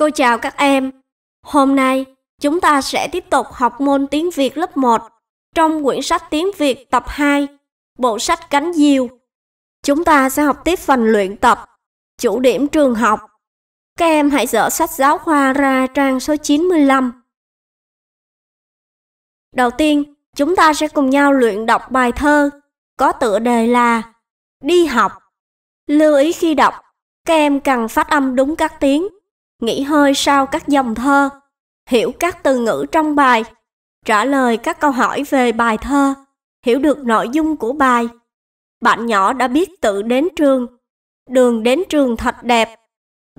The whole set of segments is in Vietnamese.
Cô chào các em. Hôm nay, chúng ta sẽ tiếp tục học môn tiếng Việt lớp 1 trong quyển sách tiếng Việt tập 2, bộ sách Cánh Diều. Chúng ta sẽ học tiếp phần luyện tập, chủ điểm trường học. Các em hãy dỡ sách giáo khoa ra trang số 95. Đầu tiên, chúng ta sẽ cùng nhau luyện đọc bài thơ có tựa đề là Đi học. Lưu ý khi đọc, các em cần phát âm đúng các tiếng nghĩ hơi sau các dòng thơ, hiểu các từ ngữ trong bài, trả lời các câu hỏi về bài thơ, hiểu được nội dung của bài. Bạn nhỏ đã biết tự đến trường, đường đến trường thật đẹp,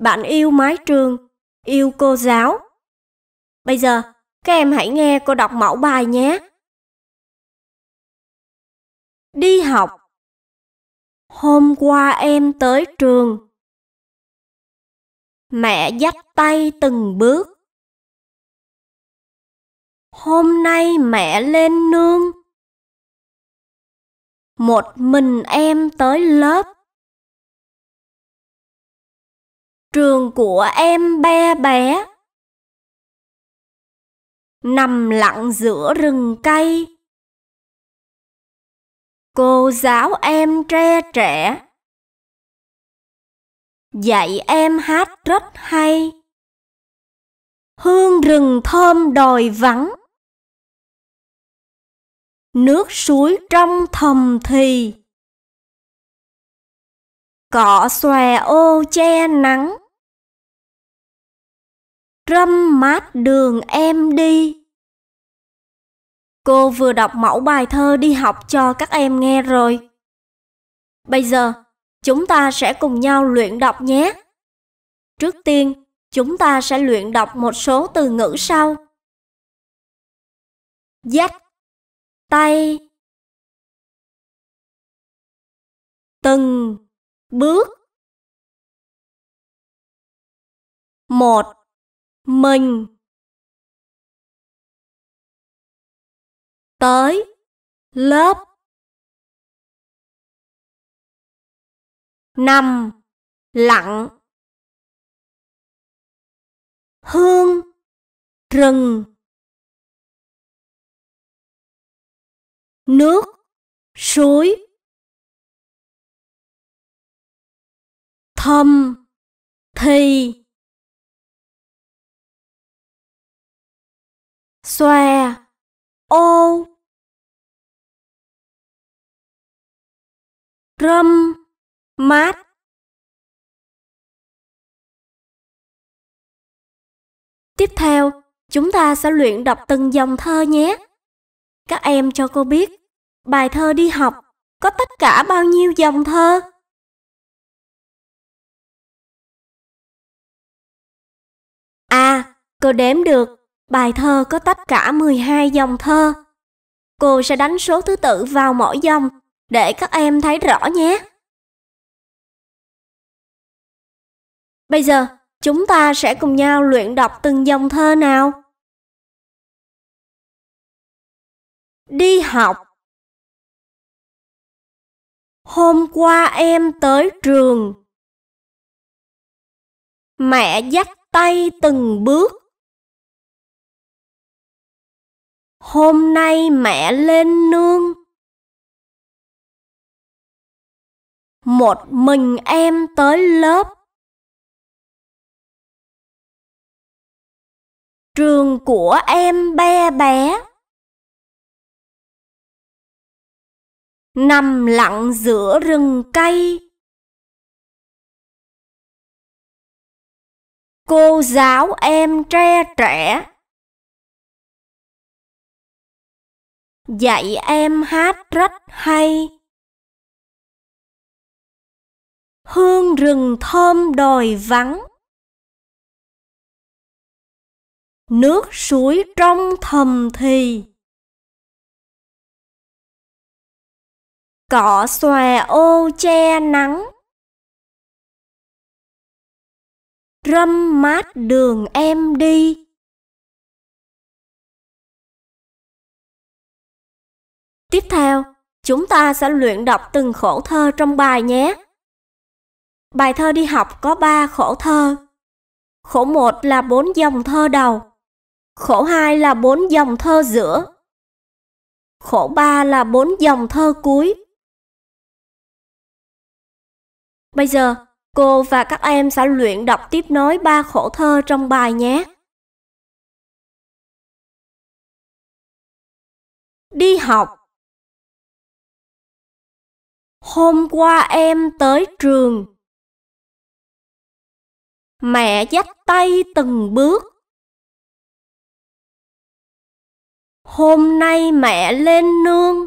bạn yêu mái trường, yêu cô giáo. Bây giờ, các em hãy nghe cô đọc mẫu bài nhé. Đi học Hôm qua em tới trường mẹ dắt tay từng bước hôm nay mẹ lên nương một mình em tới lớp trường của em be bé nằm lặng giữa rừng cây cô giáo em tre trẻ dạy em hát rất hay. Hương rừng thơm đồi vắng. Nước suối trong thầm thì. cỏ xòe ô che nắng. Râm mát đường em đi. Cô vừa đọc mẫu bài thơ đi học cho các em nghe rồi. Bây giờ, Chúng ta sẽ cùng nhau luyện đọc nhé. Trước tiên, chúng ta sẽ luyện đọc một số từ ngữ sau. Dắt tay từng bước một mình tới lớp năm lặng hương rừng nước suối thâm thi xòe ô râm mát Tiếp theo, chúng ta sẽ luyện đọc từng dòng thơ nhé. Các em cho cô biết, bài thơ đi học có tất cả bao nhiêu dòng thơ? À, cô đếm được, bài thơ có tất cả 12 dòng thơ. Cô sẽ đánh số thứ tự vào mỗi dòng để các em thấy rõ nhé. Bây giờ, chúng ta sẽ cùng nhau luyện đọc từng dòng thơ nào. Đi học Hôm qua em tới trường. Mẹ dắt tay từng bước. Hôm nay mẹ lên nương. Một mình em tới lớp. Trường của em bé bé. Nằm lặng giữa rừng cây. Cô giáo em tre trẻ. Dạy em hát rất hay. Hương rừng thơm đồi vắng. nước suối trong thầm thì cỏ xòe ô che nắng râm mát đường em đi tiếp theo chúng ta sẽ luyện đọc từng khổ thơ trong bài nhé bài thơ đi học có ba khổ thơ khổ một là bốn dòng thơ đầu Khổ hai là bốn dòng thơ giữa. Khổ ba là bốn dòng thơ cuối. Bây giờ, cô và các em sẽ luyện đọc tiếp nối ba khổ thơ trong bài nhé. Đi học Hôm qua em tới trường. Mẹ dắt tay từng bước. Hôm nay mẹ lên nương.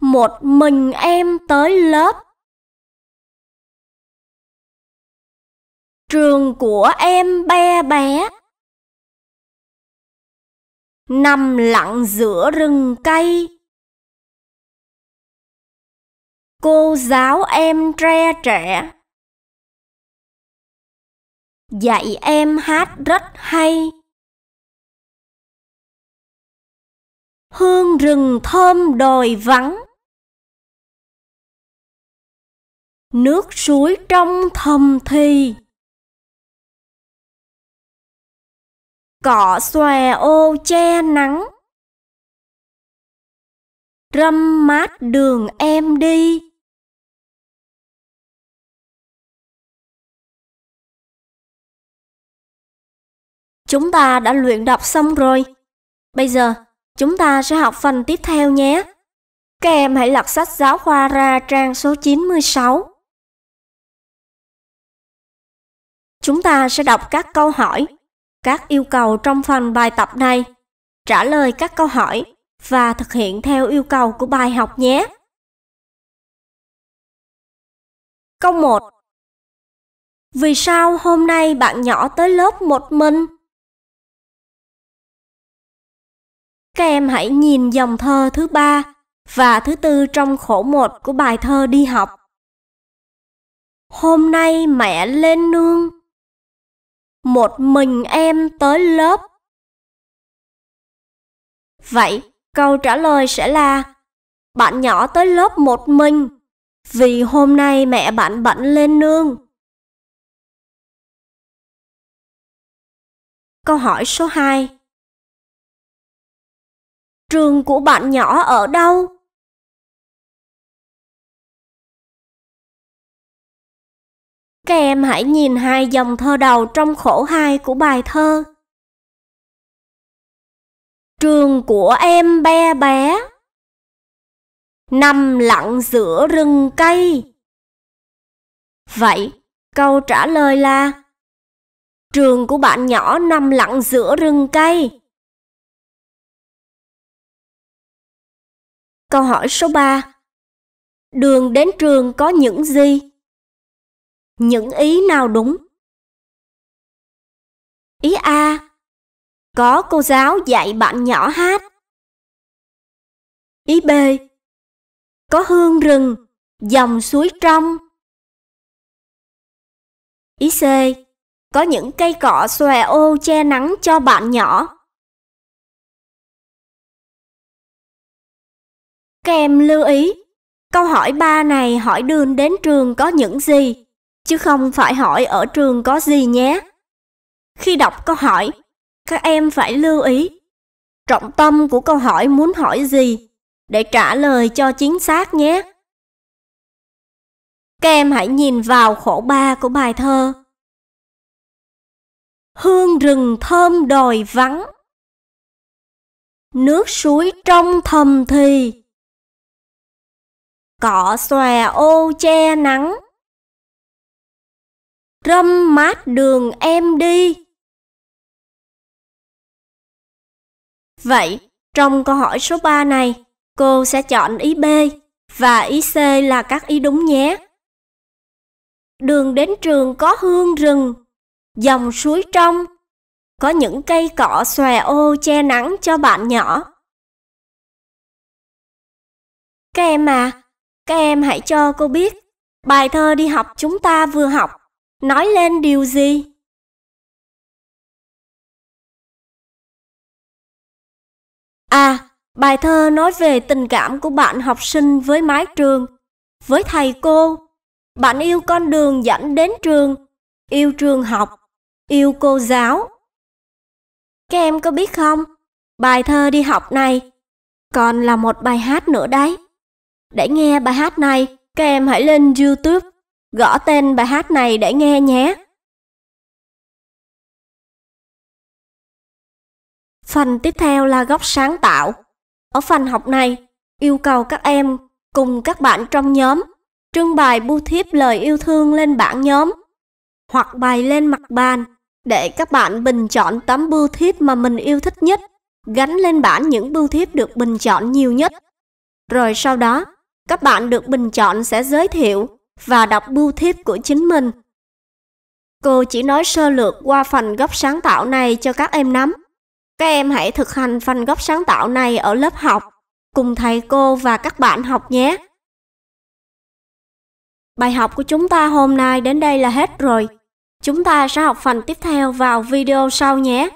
Một mình em tới lớp. Trường của em be bé. Nằm lặng giữa rừng cây. Cô giáo em tre trẻ. Dạy em hát rất hay. hương rừng thơm đồi vắng nước suối trong thầm thì cỏ xòe ô che nắng râm mát đường em đi chúng ta đã luyện đọc xong rồi bây giờ Chúng ta sẽ học phần tiếp theo nhé. Các em hãy lật sách giáo khoa ra trang số 96. Chúng ta sẽ đọc các câu hỏi, các yêu cầu trong phần bài tập này, trả lời các câu hỏi và thực hiện theo yêu cầu của bài học nhé. Câu 1 Vì sao hôm nay bạn nhỏ tới lớp một mình? các em hãy nhìn dòng thơ thứ ba và thứ tư trong khổ một của bài thơ đi học. Hôm nay mẹ lên nương. Một mình em tới lớp. Vậy, câu trả lời sẽ là bạn nhỏ tới lớp một mình vì hôm nay mẹ bạn bận lên nương. Câu hỏi số 2 Trường của bạn nhỏ ở đâu? Các em hãy nhìn hai dòng thơ đầu trong khổ hai của bài thơ. Trường của em bé bé Nằm lặng giữa rừng cây Vậy, câu trả lời là Trường của bạn nhỏ nằm lặng giữa rừng cây câu hỏi số 3. Đường đến trường có những gì? Những ý nào đúng? Ý A. Có cô giáo dạy bạn nhỏ hát. Ý B. Có hương rừng, dòng suối trong. Ý C. Có những cây cọ xòe ô che nắng cho bạn nhỏ. kèm lưu ý, câu hỏi ba này hỏi đường đến trường có những gì, chứ không phải hỏi ở trường có gì nhé. Khi đọc câu hỏi, các em phải lưu ý trọng tâm của câu hỏi muốn hỏi gì để trả lời cho chính xác nhé. Các em hãy nhìn vào khổ ba của bài thơ. Hương rừng thơm đồi vắng Nước suối trong thầm thì cỏ xòe ô che nắng râm mát đường em đi Vậy, trong câu hỏi số 3 này, cô sẽ chọn ý B và ý C là các ý đúng nhé. Đường đến trường có hương rừng, dòng suối trong, có những cây cỏ xòe ô che nắng cho bạn nhỏ. Các em à, các em hãy cho cô biết bài thơ đi học chúng ta vừa học nói lên điều gì? À, bài thơ nói về tình cảm của bạn học sinh với mái trường, với thầy cô. Bạn yêu con đường dẫn đến trường, yêu trường học, yêu cô giáo. Các em có biết không, bài thơ đi học này còn là một bài hát nữa đấy. Để nghe bài hát này, các em hãy lên YouTube, gõ tên bài hát này để nghe nhé. Phần tiếp theo là góc sáng tạo. Ở phần học này, yêu cầu các em cùng các bạn trong nhóm trưng bày bưu thiếp lời yêu thương lên bảng nhóm hoặc bày lên mặt bàn để các bạn bình chọn tấm bưu thiếp mà mình yêu thích nhất, gắn lên bản những bưu thiếp được bình chọn nhiều nhất. Rồi sau đó, các bạn được bình chọn sẽ giới thiệu và đọc bưu thiếp của chính mình. Cô chỉ nói sơ lược qua phần góc sáng tạo này cho các em nắm. Các em hãy thực hành phần góc sáng tạo này ở lớp học cùng thầy cô và các bạn học nhé. Bài học của chúng ta hôm nay đến đây là hết rồi. Chúng ta sẽ học phần tiếp theo vào video sau nhé.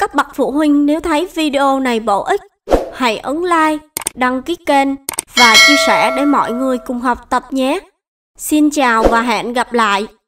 Các bậc phụ huynh nếu thấy video này bổ ích, hãy ấn like, đăng ký kênh và chia sẻ để mọi người cùng học tập nhé. Xin chào và hẹn gặp lại!